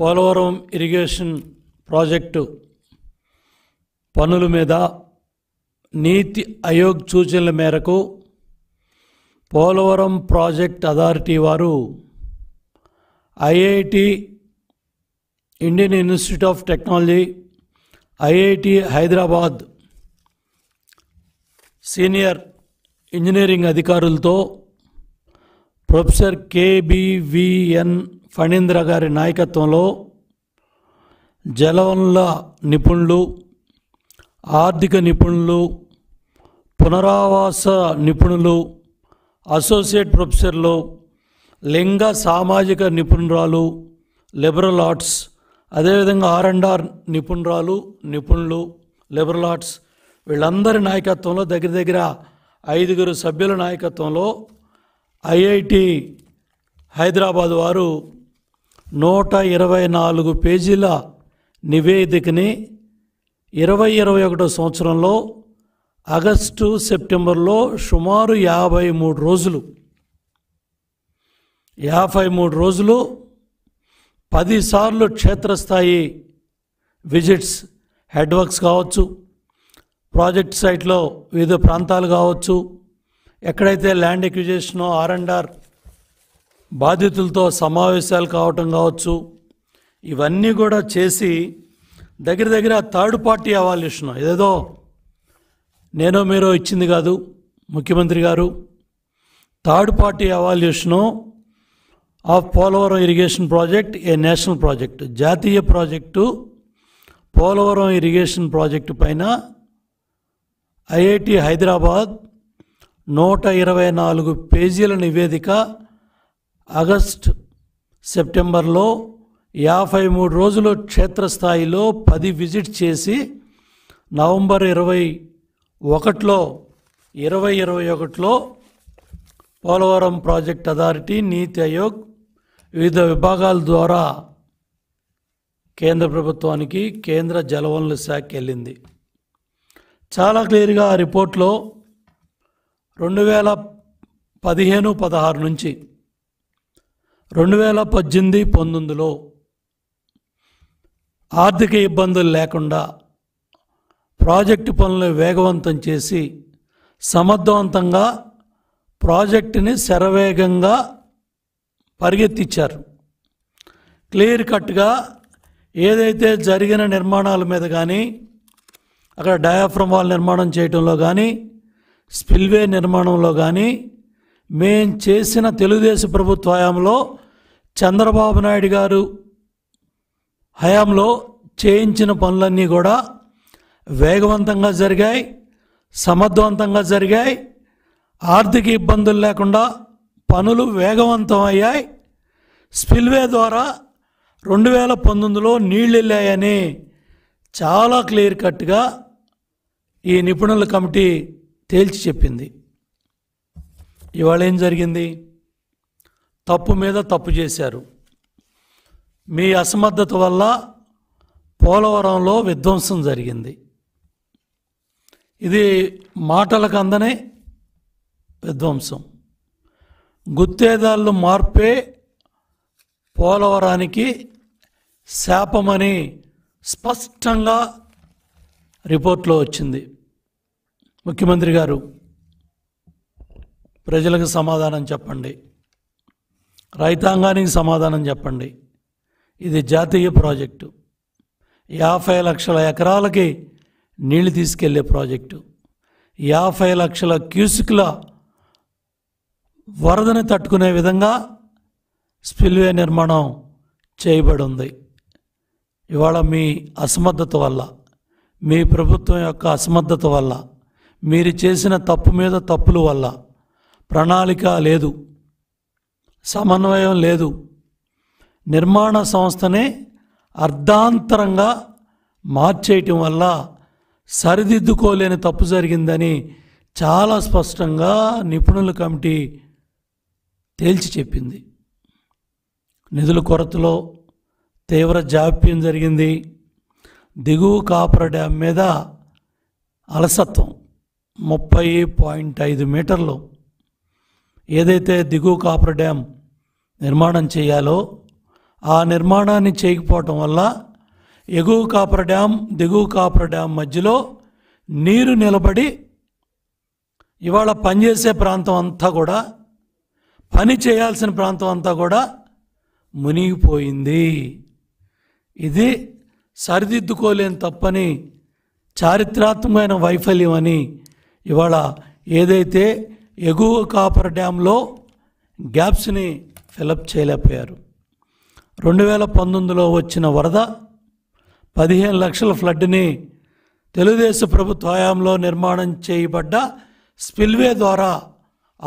Polavaram irrigation project పనుల మీద నీతి ఆయోగ్ సూచనల మేరకు పోలవరం ప్రాజెక్ట్ అథారిటీ వారు IIT Indian Institute of Technology IIT Hyderabad senior engineering అధికారులతో ప్రొఫెసర్ కేబీవిఎన్ ఫణీంద్ర గారి నాయకత్వంలో జలవనరుల నిపుణులు ఆర్థిక నిపుణులు పునరావాస నిపుణులు అసోసియేట్ ప్రొఫెసర్లు లింగ సామాజిక నిపుణురాలు లిబరల్ ఆర్ట్స్ అదేవిధంగా ఆర్ అండ్ ఆర్ నిపుణురాలు నిపుణులు లిబరల్ ఆర్ట్స్ వీళ్ళందరి నాయకత్వంలో దగ్గర దగ్గర ఐదుగురు సభ్యుల నాయకత్వంలో ఐఐటి హైదరాబాద్ వారు నూట ఇరవై నాలుగు పేజీల నివేదికని ఇరవై ఇరవై ఒకటో సంవత్సరంలో ఆగస్టు సెప్టెంబర్లో సుమారు యాభై మూడు రోజులు యాభై మూడు రోజులు పదిసార్లు క్షేత్రస్థాయి విజిట్స్ హెడ్వర్క్స్ కావచ్చు ప్రాజెక్ట్ సైట్లో వివిధ ప్రాంతాలు కావచ్చు ఎక్కడైతే land acquisition R and R బాధితులతో సమావేశాలు కావటం కావచ్చు ఇవన్నీ కూడా చేసి దగ్గర దగ్గర థర్డ్ పార్టీ ఇష్టం ఏదేదో నేనో మీరో ఇచ్చింది కాదు ముఖ్యమంత్రి గారు third party evaluation of Polavaram irrigation project a national project జాతీయ ప్రాజెక్టు పోలవరం ఇరిగేషన్ ప్రాజెక్టు పైన ఐఐటి హైదరాబాద్ నూట ఇరవై నాలుగు పేజీల నివేదిక ఆగస్ట్ సెప్టెంబర్లో యాభై మూడు రోజులు క్షేత్రస్థాయిలో పది విజిట్ చేసి నవంబర్ ఇరవై ఒకటిలో ఇరవై ఇరవై ఒకటిలో పోలవరం ప్రాజెక్ట్ అథారిటీ నీతి ఆయోగ్ వివిధ విభాగాల ద్వారా కేంద్ర ప్రభుత్వానికి కేంద్ర జలవనరుల శాఖ వెళ్ళింది చాలా క్లియర్గా ఆ రిపోర్ట్లో రెండు వేల పదిహేను పదహారు నుంచి రెండు వేల పద్దెనిమిది పంతొమ్మిదిలో ఆర్థిక ఇబ్బందులు లేకుండా ప్రాజెక్టు పనులు వేగవంతం చేసి సమర్థవంతంగా ప్రాజెక్టుని శరవేగంగా పరిగెత్తించారు క్లియర్ కట్గా ఏదైతే జరిగిన నిర్మాణాల మీద కానీ అక్కడ డయాఫ్రమ్ వాల్ నిర్మాణం చేయడంలో కానీ స్పిల్వే నిర్మాణంలో కానీ మేం చేసిన తెలుగుదేశం ప్రభుత్వ హయాంలో చంద్రబాబు నాయుడు గారు హయాంలో చేయించిన పనులన్నీ కూడా వేగవంతంగా జరిగాయి సమర్థవంతంగా జరిగాయి ఆర్థిక ఇబ్బందులు లేకుండా పనులు వేగవంతం అయ్యాయి స్పిల్వే ద్వారా రెండు వేల పంతొమ్మిదిలో నీళ్ళు వెళ్ళాయని చాలా క్లియర్ కట్గా ఈ నిపుణుల కమిటీ తేల్చి చెప్పింది ఇవాళ ఏం జరిగింది తప్పు మీద తప్పు చేశారు మీ అసమర్థత వల్ల పోలవరంలో విధ్వంసం జరిగింది ఇది మాటలకు అందనే విధ్వంసం గుత్తేదారులు మార్పే పోలవరానికి శాపమని స్పష్టంగా రిపోర్ట్లో వచ్చింది ముఖ్యమంత్రి గారు ప్రజలకు సమాధానం చెప్పండి రైతాంగానికి సమాధానం చెప్పండి ఇది జాతీయ ప్రాజెక్టు యాభై లక్షల ఎకరాలకి నీళ్లు తీసుకెళ్లే ప్రాజెక్టు యాభై లక్షల క్యూసుకుల వరదని తట్టుకునే విధంగా స్పిల్వే నిర్మాణం చేయబడి ఉంది ఇవాళ మీ అసమర్థత వల్ల మీ ప్రభుత్వం యొక్క అసమర్థత వల్ల మీరు చేసిన తప్పు మీద తప్పుల వల్ల ప్రణాళిక లేదు సమన్వయం లేదు నిర్మాణ సంస్థనే అర్ధాంతరంగా మార్చేయటం వల్ల సరిదిద్దుకోలేని తప్పు జరిగిందని చాలా స్పష్టంగా నిపుణుల కమిటీ తేల్చి చెప్పింది నిధుల కొరతలో తీవ్ర జాప్యం జరిగింది దిగువ కాపర మీద అలసత్వం ముప్పై పాయింట్ ఐదు మీటర్లు ఏదైతే దిగువ కాపర్ డ్యామ్ నిర్మాణం చేయాలో ఆ నిర్మాణాన్ని చేయకపోవటం వల్ల ఎగువ కాపర్ డ్యామ్ దిగువ కాపర్ డ్యామ్ మధ్యలో నీరు నిలబడి ఇవాళ పనిచేసే ప్రాంతం అంతా కూడా పని చేయాల్సిన ప్రాంతం అంతా కూడా మునిగిపోయింది ఇది సరిదిద్దుకోలేని తప్పని చారిత్రాత్మకమైన వైఫల్యం అని ఇవాళ ఏదైతే ఎగువ కాపర్ డ్యాంలో గ్యాప్స్ని ఫిలప్ చేయలేకపోయారు రెండు వేల పంతొమ్మిదిలో వచ్చిన వరద పదిహేను లక్షల ఫ్లడ్ని తెలుగుదేశం ప్రభుత్వ హయాంలో నిర్మాణం చేయబడ్డ స్పిల్వే ద్వారా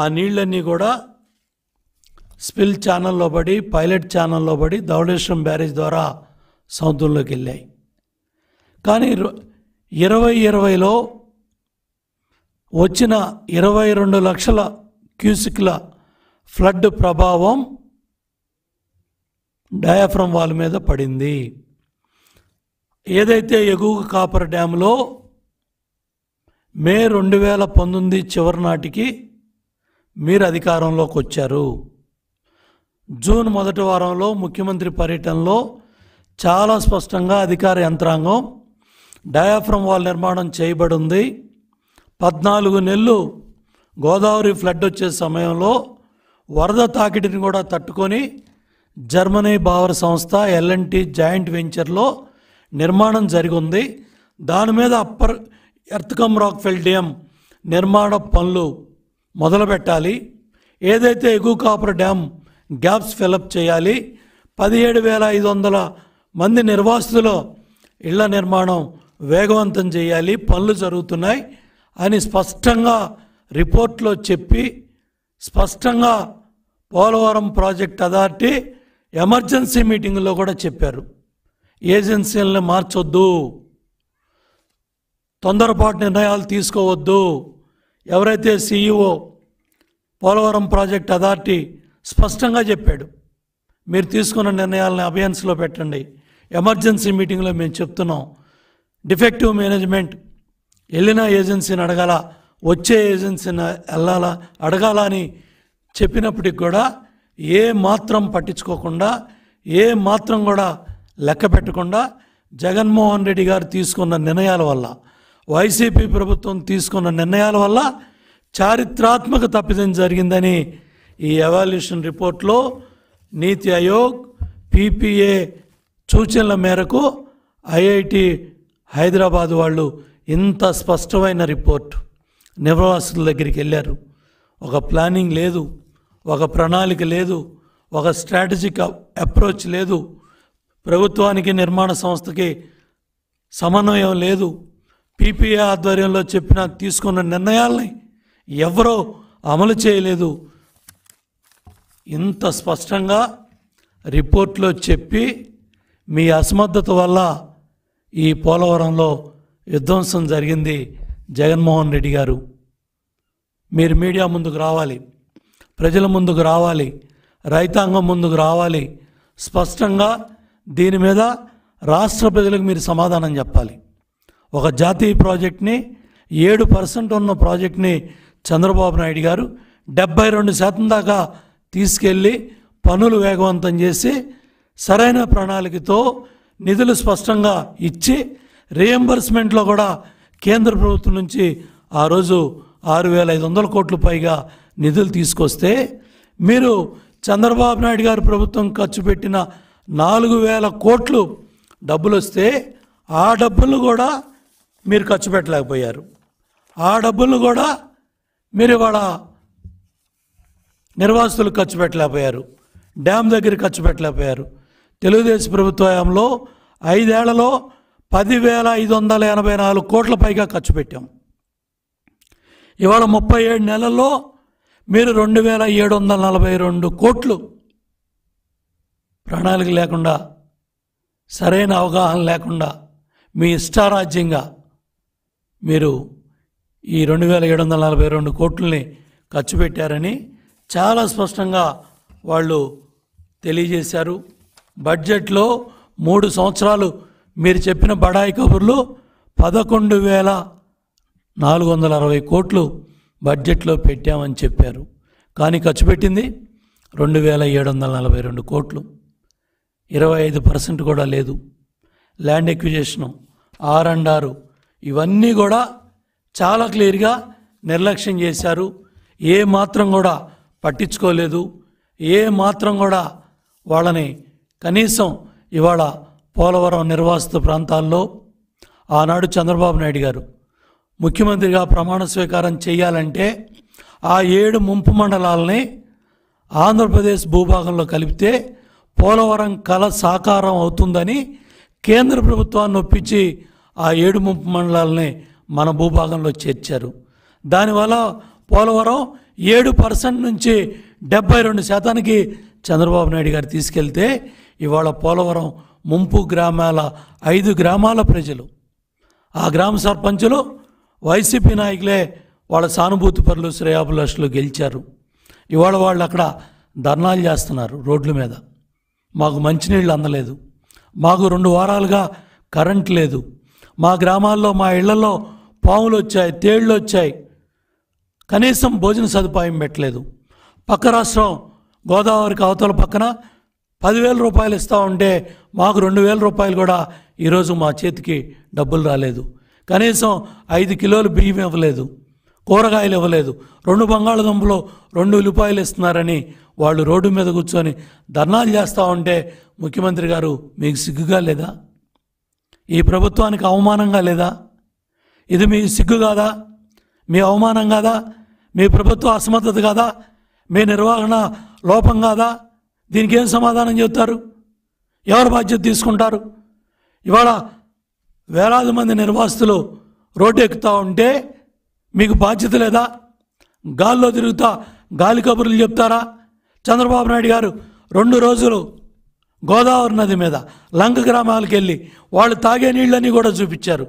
ఆ నీళ్ళన్నీ కూడా స్పిల్ ఛానల్లో పడి పైలట్ ఛానల్లో పడి ధవళేశ్వరం బ్యారేజ్ ద్వారా సముద్రంలోకి వెళ్ళాయి కానీ ఇరవై ఇరవైలో వచ్చిన ఇరవై రెండు లక్షల క్యూసిక్ల ఫ్లడ్ ప్రభావం డయాఫ్రమ్ వాల్ మీద పడింది ఏదైతే ఎగువ కాపర్ డ్యాంలో మే రెండు వేల పంతొమ్మిది చివరి నాటికి మీరు అధికారంలోకి వచ్చారు జూన్ మొదటి వారంలో ముఖ్యమంత్రి పర్యటనలో చాలా స్పష్టంగా అధికార యంత్రాంగం డయాఫ్రమ్ వాల్ నిర్మాణం చేయబడి ఉంది పద్నాలుగు నెలలు గోదావరి ఫ్లడ్ వచ్చే సమయంలో వరద తాకిడిని కూడా తట్టుకొని జర్మనీ బావర్ సంస్థ ఎల్ఎన్టీ జాయింట్ వెంచర్లో నిర్మాణం జరిగింది దాని మీద అప్పర్ ఎర్త్కమ్ రాక్ ఫెల్డియం నిర్మాణ పనులు మొదలుపెట్టాలి ఏదైతే ఎగువ కాపర్ డ్యామ్ గ్యాప్స్ ఫిలప్ చేయాలి పదిహేడు వేల ఐదు వందల మంది నిర్వాసితులు ఇళ్ల నిర్మాణం వేగవంతం చేయాలి పనులు జరుగుతున్నాయి అని స్పష్టంగా రిపోర్ట్లో చెప్పి స్పష్టంగా పోలవరం ప్రాజెక్ట్ అథారిటీ ఎమర్జెన్సీ మీటింగ్లో కూడా చెప్పారు ఏజెన్సీలను మార్చొద్దు తొందరపాటు నిర్ణయాలు తీసుకోవద్దు ఎవరైతే సీఈఓ పోలవరం ప్రాజెక్ట్ అథారిటీ స్పష్టంగా చెప్పాడు మీరు తీసుకున్న నిర్ణయాలను అభియన్స్లో పెట్టండి ఎమర్జెన్సీ మీటింగ్లో మేము చెప్తున్నాం డిఫెక్టివ్ మేనేజ్మెంట్ వెళ్ళిన ఏజెన్సీని అడగాల వచ్చే ఏజెన్సీని వెళ్ళాలా అడగాల అని చెప్పినప్పటికి కూడా ఏ మాత్రం పట్టించుకోకుండా ఏ మాత్రం కూడా లెక్క పెట్టకుండా జగన్మోహన్ రెడ్డి గారు తీసుకున్న నిర్ణయాల వల్ల వైసీపీ ప్రభుత్వం తీసుకున్న నిర్ణయాల వల్ల చారిత్రాత్మక తప్పిదం జరిగిందని ఈ ఎవాల్యూషన్ రిపోర్ట్లో నీతి ఆయోగ్ పీపీఏ సూచనల మేరకు ఐఐటి హైదరాబాద్ వాళ్ళు ఇంత స్పష్టమైన రిపోర్ట్ నిర్వాసుల దగ్గరికి వెళ్ళారు ఒక ప్లానింగ్ లేదు ఒక ప్రణాళిక లేదు ఒక స్ట్రాటజిక్ అప్రోచ్ లేదు ప్రభుత్వానికి నిర్మాణ సంస్థకి సమన్వయం లేదు పీపీఏ ఆధ్వర్యంలో చెప్పిన తీసుకున్న నిర్ణయాల్ని ఎవరో అమలు చేయలేదు ఇంత స్పష్టంగా రిపోర్ట్లో చెప్పి మీ అసమర్థత వల్ల ఈ పోలవరంలో విధ్వంసం జరిగింది జగన్మోహన్ రెడ్డి గారు మీరు మీడియా ముందుకు రావాలి ప్రజల ముందుకు రావాలి రైతాంగం ముందుకు రావాలి స్పష్టంగా దీని మీద రాష్ట్ర ప్రజలకు మీరు సమాధానం చెప్పాలి ఒక జాతీయ ప్రాజెక్ట్ని ఏడు పర్సెంట్ ఉన్న ప్రాజెక్ట్ని చంద్రబాబు నాయుడు గారు డెబ్బై రెండు శాతం దాకా తీసుకెళ్ళి పనులు వేగవంతం చేసి సరైన ప్రణాళికతో నిధులు స్పష్టంగా ఇచ్చి రీఎంబర్స్మెంట్లో కూడా కేంద్ర ప్రభుత్వం నుంచి ఆ రోజు ఆరు వేల ఐదు వందల కోట్లు పైగా నిధులు తీసుకొస్తే మీరు చంద్రబాబు నాయుడు గారు ప్రభుత్వం ఖర్చు పెట్టిన నాలుగు వేల కోట్లు డబ్బులు వస్తే ఆ డబ్బులు కూడా మీరు ఖర్చు పెట్టలేకపోయారు ఆ డబ్బులు కూడా మీరు ఇవాళ నిర్వాసితులు ఖర్చు పెట్టలేకపోయారు డ్యామ్ దగ్గర ఖర్చు పెట్టలేకపోయారు తెలుగుదేశం ప్రభుత్వ హయాంలో ఐదేళ్లలో పదివేల ఐదు వందల ఎనభై నాలుగు కోట్ల పైగా ఖర్చు పెట్టాం ఇవాళ ముప్పై ఏడు నెలల్లో మీరు రెండు వేల ఏడు వందల నలభై రెండు కోట్లు ప్రణాళిక లేకుండా సరైన అవగాహన లేకుండా మీ ఇష్టారాజ్యంగా మీరు ఈ రెండు వేల ఏడు వందల నలభై రెండు కోట్లని ఖర్చు పెట్టారని చాలా స్పష్టంగా వాళ్ళు తెలియజేశారు బడ్జెట్లో మూడు సంవత్సరాలు మీరు చెప్పిన బడాయి కబుర్లు పదకొండు వేల నాలుగు వందల అరవై కోట్లు బడ్జెట్లో పెట్టామని చెప్పారు కానీ ఖర్చు పెట్టింది రెండు వేల ఏడు వందల నలభై రెండు కోట్లు ఇరవై ఐదు పర్సెంట్ కూడా లేదు land acquisition R and R ఇవన్నీ కూడా చాలా క్లియర్గా నిర్లక్ష్యం చేశారు ఏ మాత్రం కూడా పట్టించుకోలేదు ఏ మాత్రం కూడా వాళ్ళని కనీసం ఇవాళ పోలవరం నిర్వాసిత ప్రాంతాల్లో ఆనాడు చంద్రబాబు నాయుడు గారు ముఖ్యమంత్రిగా ప్రమాణ స్వీకారం చేయాలంటే ఆ ఏడు ముంపు మండలాలని ఆంధ్రప్రదేశ్ భూభాగంలో కలిపితే పోలవరం కళ సాకారం అవుతుందని కేంద్ర ప్రభుత్వాన్ని ఒప్పించి ఆ ఏడు ముంపు మండలాలని మన భూభాగంలో చేర్చారు దానివల్ల పోలవరం ఏడు పర్సెంట్ నుంచి డెబ్బై రెండు శాతానికి చంద్రబాబు నాయుడు గారు తీసుకెళ్తే ఇవాళ పోలవరం ముంపు గ్రామాల ఐదు గ్రామాల ప్రజలు ఆ గ్రామ సర్పంచులు వైసీపీ నాయకులే వాళ్ళ సానుభూతి పరులు శ్రేయాభిలాషులు గెలిచారు ఇవాళ వాళ్ళు అక్కడ ధర్నాలు చేస్తున్నారు రోడ్ల మీద మాకు మంచినీళ్ళు అందలేదు మాకు రెండు వారాలుగా కరెంట్ లేదు మా గ్రామాల్లో మా ఇళ్లలో పాములు వచ్చాయి తేళ్ళు వచ్చాయి కనీసం భోజన సదుపాయం పెట్టలేదు పక్క రాష్ట్రం గోదావరికి అవతల పక్కన పదివేల రూపాయలు ఇస్తూ ఉంటే మాకు రెండు వేల రూపాయలు కూడా ఈరోజు మా చేతికి డబ్బులు రాలేదు కనీసం ఐదు కిలోలు బియ్యం ఇవ్వలేదు కూరగాయలు ఇవ్వలేదు రెండు బంగాళదుంపలు రెండు ఉల్లిపాయలు ఇస్తున్నారని వాళ్ళు రోడ్డు మీద కూర్చొని ధర్నాలు చేస్తూ ఉంటే ముఖ్యమంత్రి గారు మీకు సిగ్గుగా లేదా ఈ ప్రభుత్వానికి అవమానంగా లేదా ఇది మీ సిగ్గు కాదా మీ అవమానం కాదా మీ ప్రభుత్వ అసమర్థత కాదా మీ నిర్వహణ లోపం కాదా దీనికి ఏం సమాధానం చెప్తారు ఎవరు బాధ్యత తీసుకుంటారు ఇవాళ వేలాది మంది నిర్వాసితులు రోడ్డు ఎక్కుతూ ఉంటే మీకు బాధ్యత లేదా గాల్లో తిరుగుతా గాలి కబుర్లు చెప్తారా చంద్రబాబు నాయుడు గారు రెండు రోజులు గోదావరి నది మీద లంక గ్రామాలకు వెళ్ళి వాళ్ళు తాగే నీళ్ళని కూడా చూపించారు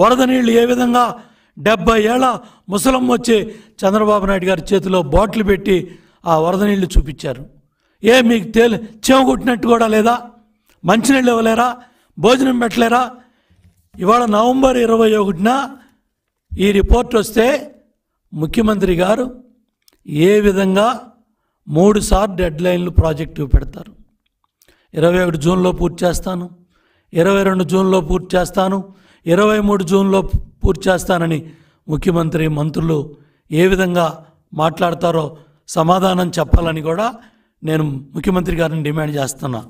వరద నీళ్లు ఏ విధంగా డెబ్బై ఏళ్ళ ముసలం వచ్చి చంద్రబాబు నాయుడు గారి చేతిలో బాటిల్ పెట్టి ఆ వరద నీళ్లు చూపించారు ఏ మీకు తేలి చెవు కొట్టినట్టు కూడా లేదా మంచినీళ్ళు ఇవ్వలేరా భోజనం పెట్టలేరా ఇవాళ నవంబర్ ఇరవై ఒకటిన ఈ రిపోర్ట్ వస్తే ముఖ్యమంత్రి గారు ఏ విధంగా మూడు సార్లు డెడ్ లైన్లు ప్రాజెక్టు పెడతారు ఇరవై ఒకటి జూన్లో పూర్తి చేస్తాను ఇరవై రెండు జూన్లో పూర్తి చేస్తాను ఇరవై మూడు జూన్లో పూర్తి చేస్తానని ముఖ్యమంత్రి మంత్రులు ఏ విధంగా మాట్లాడతారో సమాధానం చెప్పాలని కూడా నేను ముఖ్యమంత్రి గారిని డిమాండ్ చేస్తున్నా